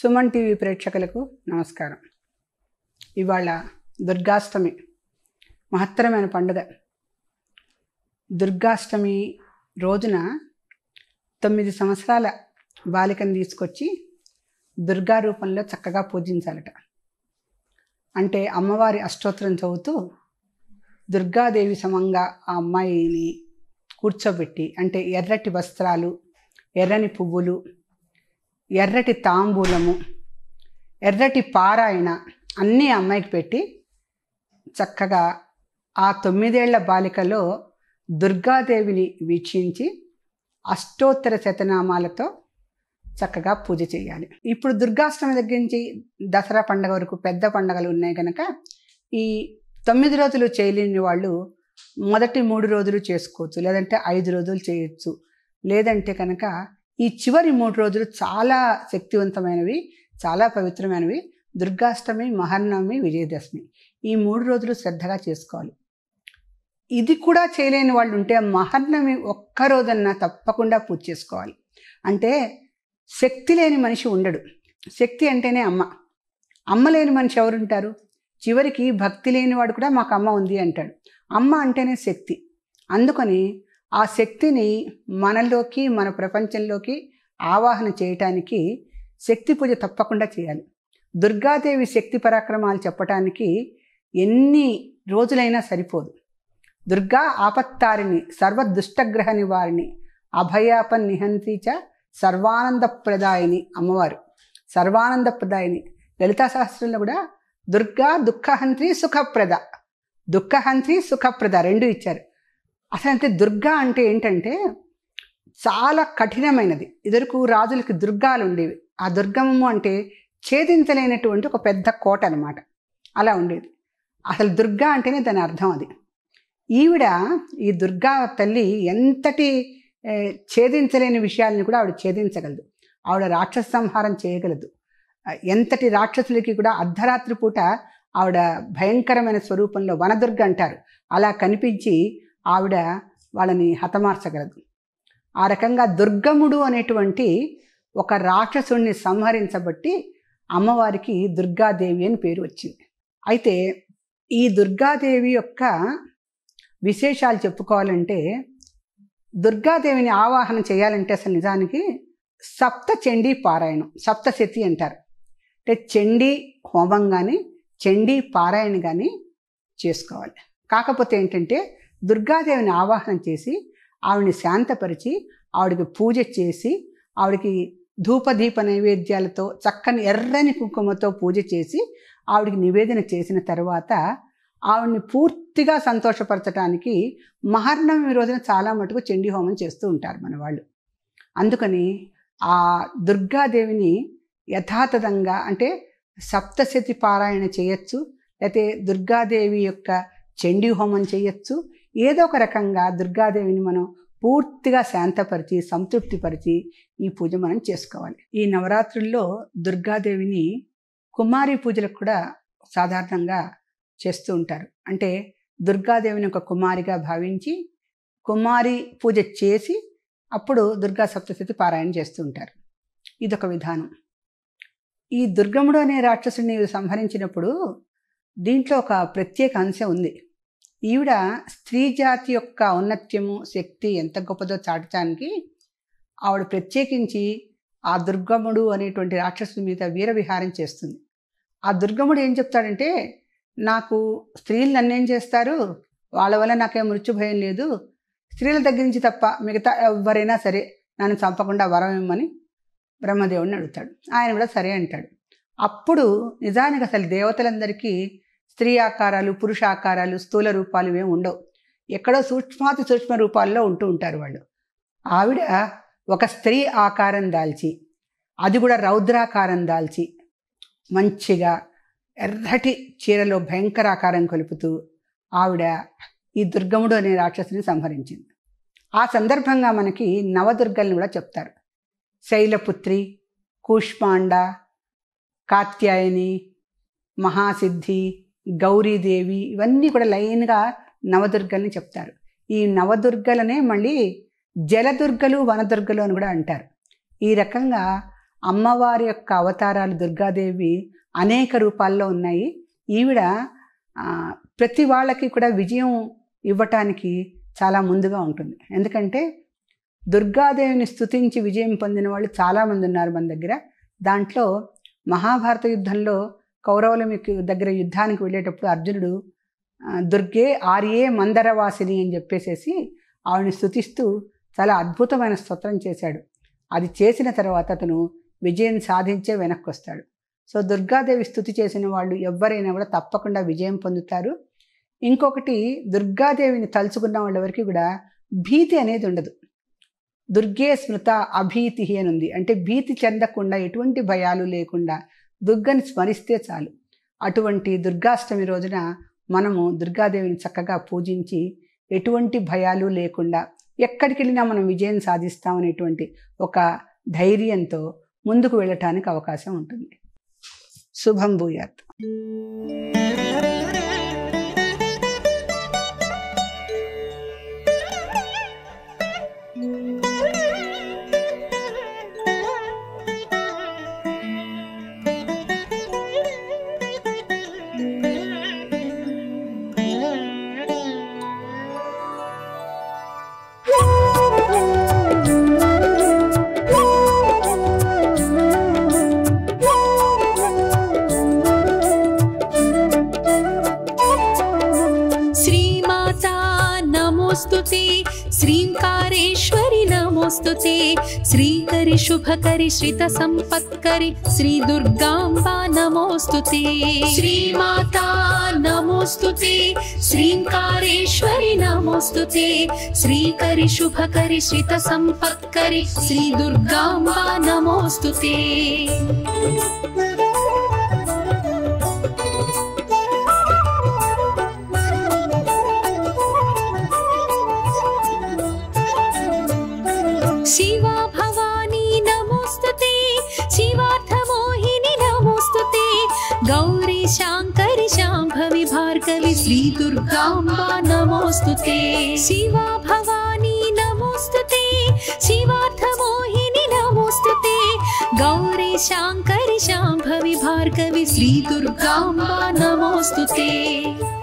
Suman TV ప్రేక్షకులకు నమస్కారం ఇవాళ దుర్గాష్టమి మహత్తరమైన పండుగ దుర్గాష్టమి రోజున తొమ్మిది సంవత్సరాల బాలికను తీసుకొచ్చి దుర్గా రూపంలో చక్కగా పూజించాలట అంటే అమ్మవారి అష్టోత్తరం చదువుతూ దుర్గాదేవి సమంగా ఆ అమ్మాయిని కూర్చోబెట్టి అంటే ఎర్రటి వస్త్రాలు ఎర్రని పువ్వులు ఎర్రటి తాంబూలము ఎర్రటి పారాయణ అన్నీ అమ్మాయికి పెట్టి చక్కగా ఆ తొమ్మిదేళ్ల బాలికలో దుర్గాదేవిని వీక్షించి అష్టోత్తర శతనామాలతో చక్కగా పూజ చేయాలి ఇప్పుడు దుర్గాష్టమి దగ్గర నుంచి దసరా పండగ వరకు పెద్ద పండగలు ఉన్నాయి కనుక ఈ తొమ్మిది రోజులు చేయలేని వాళ్ళు మొదటి మూడు రోజులు చేసుకోవచ్చు లేదంటే ఐదు రోజులు చేయొచ్చు లేదంటే కనుక ఈ చివరి మూడు రోజులు చాలా శక్తివంతమైనవి చాలా పవిత్రమైనవి దుర్గాష్టమి మహానవమి విజయదశమి ఈ మూడు రోజులు శ్రద్ధగా చేసుకోవాలి ఇది కూడా చేయలేని వాళ్ళు ఉంటే మహర్నమి ఒక్కరోజన్నా తప్పకుండా పూజ చేసుకోవాలి అంటే శక్తి లేని మనిషి ఉండడు శక్తి అంటేనే అమ్మ అమ్మ లేని మనిషి ఎవరుంటారు చివరికి భక్తి లేనివాడు కూడా మాకు అమ్మ ఉంది అంటాడు అమ్మ అంటేనే శక్తి అందుకని ఆ శక్తిని మనలోకి మన ప్రపంచంలోకి ఆవాహన చేయటానికి శక్తి పూజ తప్పకుండా చేయాలి దుర్గాదేవి శక్తి పరాక్రమాలు చెప్పటానికి ఎన్ని రోజులైనా సరిపోదు దుర్గా ఆపత్తారిని సర్వదుష్టగ్రహ నివారిణి అభయాప నిహంతిచ ప్రదాయిని అమ్మవారు సర్వానందప్రదాయిని లలితా సహస్రంలో కూడా దుర్గా దుఃఖహంత్రి సుఖప్రద దుఃఖహంత్రి సుఖప్రద రెండు ఇచ్చారు అసలు అంటే దుర్గా అంటే ఏంటంటే చాలా కఠినమైనది ఇదరకు రాజులకి దుర్గాలు ఉండేవి ఆ దుర్గమము అంటే ఛేదించలేనటువంటి ఒక పెద్ద కోట అనమాట అలా ఉండేది అసలు దుర్గా అంటేనే దాని అర్థం అది ఈవిడ ఈ దుర్గా తల్లి ఎంతటి ఛేదించలేని విషయాలను కూడా ఆవిడ ఛేదించగలదు ఆవిడ రాక్షస సంహారం చేయగలదు ఎంతటి రాక్షసులకి కూడా అర్ధరాత్రి పూట ఆవిడ భయంకరమైన స్వరూపంలో వనదుర్గ అంటారు అలా కనిపించి ఆవిడ వాళ్ళని హతమార్చగలదు ఆ రకంగా దుర్గముడు అనేటువంటి ఒక రాక్షసుణ్ణి సంహరించబట్టి అమ్మవారికి దుర్గాదేవి అని పేరు వచ్చింది అయితే ఈ దుర్గాదేవి యొక్క విశేషాలు చెప్పుకోవాలంటే దుర్గాదేవిని ఆవాహన చేయాలంటే అసలు నిజానికి సప్త చండీ పారాయణం సప్తశతి అంటారు అంటే చండీ హోమం కానీ చండీ పారాయణ కానీ చేసుకోవాలి కాకపోతే ఏంటంటే దుర్గాదేవిని ఆవాహనం చేసి ఆవిడని శాంతపరిచి ఆవిడకి పూజ చేసి ఆవిడకి ధూపదీప నైవేద్యాలతో చక్కని ఎర్రని కుంకుమతో పూజ చేసి ఆవిడికి నివేదన చేసిన తర్వాత ఆవిడ్ని పూర్తిగా సంతోషపరచడానికి మహర్నవమి రోజున చాలా మటుకు చెండి హోమం చేస్తూ ఉంటారు మన వాళ్ళు అందుకని ఆ దుర్గాదేవిని యథాతథంగా అంటే సప్తశతి పారాయణ చేయొచ్చు లేకపోతే దుర్గాదేవి యొక్క చండీ హోమం చేయొచ్చు ఏదో ఒక రకంగా దుర్గాదేవిని మనం పూర్తిగా శాంతపరిచి సంతృప్తిపరిచి ఈ పూజ మనం చేసుకోవాలి ఈ నవరాత్రుల్లో దుర్గాదేవిని కుమారి పూజలకు కూడా సాధారణంగా చేస్తూ ఉంటారు అంటే దుర్గాదేవిని ఒక కుమారిగా భావించి కుమారి పూజ చేసి అప్పుడు దుర్గా సప్తశతి పారాయణ చేస్తూ ఉంటారు ఇదొక విధానం ఈ దుర్గముడు అనే రాక్షసుడిని సంహరించినప్పుడు దీంట్లో ఒక ప్రత్యేక అంశం ఉంది ఈవిడ స్త్రీ జాతి యొక్క ఔన్నత్యము శక్తి ఎంత గొప్పదో చాటటానికి ఆవిడ ప్రత్యేకించి ఆ దుర్గముడు అనేటువంటి రాక్షసుని మీద వీరవిహారం చేస్తుంది ఆ దుర్గముడు ఏం చెప్తాడంటే నాకు స్త్రీలు నన్నేం చేస్తారు వాళ్ళ వల్ల నాకేం మృత్యు భయం లేదు స్త్రీల దగ్గర నుంచి తప్ప మిగతా ఎవరైనా సరే నన్ను చంపకుండా వరం ఇమ్మని బ్రహ్మదేవుడిని అడుగుతాడు ఆయన కూడా సరే అంటాడు అప్పుడు నిజానికి అసలు దేవతలందరికీ స్త్రీ ఆకారాలు పురుష ఆకారాలు స్థూల రూపాలు ఏమి ఉండవు ఎక్కడో సూక్ష్మాతి సూక్ష్మ రూపాల్లో ఉంటూ ఉంటారు వాళ్ళు ఆవిడ ఒక స్త్రీ ఆకారం దాల్చి అది కూడా రౌద్రాకారం దాల్చి మంచిగా ఎర్రటి చీరలో భయంకర ఆకారం కలుపుతూ ఆవిడ ఈ దుర్గముడు అనే రాక్షసుని సంహరించింది ఆ సందర్భంగా మనకి నవదుర్గల్ని కూడా చెప్తారు శైలపుత్రి కూష్మాండ కాత్యాయని మహాసిద్ధి గౌరీదేవి ఇవన్నీ కూడా లైన్గా నవదుర్గల్ని చెప్తారు ఈ నవదుర్గలనే మళ్ళీ జలదుర్గలు వనదుర్గలు అని కూడా అంటారు ఈ రకంగా అమ్మవారి యొక్క అవతారాలు దుర్గాదేవి అనేక రూపాల్లో ఉన్నాయి ఈవిడ ప్రతి వాళ్ళకి కూడా విజయం ఇవ్వటానికి చాలా ముందుగా ఉంటుంది ఎందుకంటే దుర్గాదేవిని స్థుతించి విజయం పొందిన వాళ్ళు చాలామంది ఉన్నారు మన దగ్గర దాంట్లో మహాభారత యుద్ధంలో కౌరవుల దగ్గర యుద్ధానికి వెళ్ళేటప్పుడు అర్జునుడు దుర్గే ఆర్యే మందరవాసిని అని చెప్పేసేసి ఆవిడని స్థుతిస్తూ చాలా అద్భుతమైన స్తోత్రం చేశాడు అది చేసిన తర్వాత అతను విజయం సాధించే వెనక్కి వస్తాడు సో దుర్గాదేవి స్థుతి చేసిన వాళ్ళు ఎవరైనా కూడా తప్పకుండా విజయం పొందుతారు ఇంకొకటి దుర్గాదేవిని తలుచుకున్న వరకు కూడా భీతి అనేది ఉండదు దుర్గే స్మృత అభీతి అని ఉంది అంటే భీతి చెందకుండా ఎటువంటి భయాలు లేకుండా దుర్గని స్మరిస్తే చాలు అటువంటి దుర్గాష్టమి రోజున మనము దుర్గాదేవిని చక్కగా పూజించి ఎటువంటి భయాలు లేకుండా ఎక్కడికి వెళ్ళినా మనం విజయం సాధిస్తామనేటువంటి ఒక ధైర్యంతో ముందుకు వెళ్ళటానికి అవకాశం ఉంటుంది శుభం భూయాత్ श्रीङ्कारेश्वरि नमोस्तुते ते श्रीकरि शुभकरि श्रितसम्पत्करि श्रीदुर्गाम्बा श्री दुर्गाम्बा ते श्रीमाता नमोस्तुते ते श्रीङ्कारेश्वरि नमोस्तुते ते श्रीकरि शुभकरि श्रितसम्पत्करि श्रीदुर्गाम्बा श्री दुर्गाम्बा ते दुर्गाम्बा नमोस्तु ते शिवा भवानी नमोस्तु ते शिवार्थमोहिनी नमोस्तु ते गौरे शाङ्करि शाम्भवि श्री दुर्गाम्बा नमोस्तु ते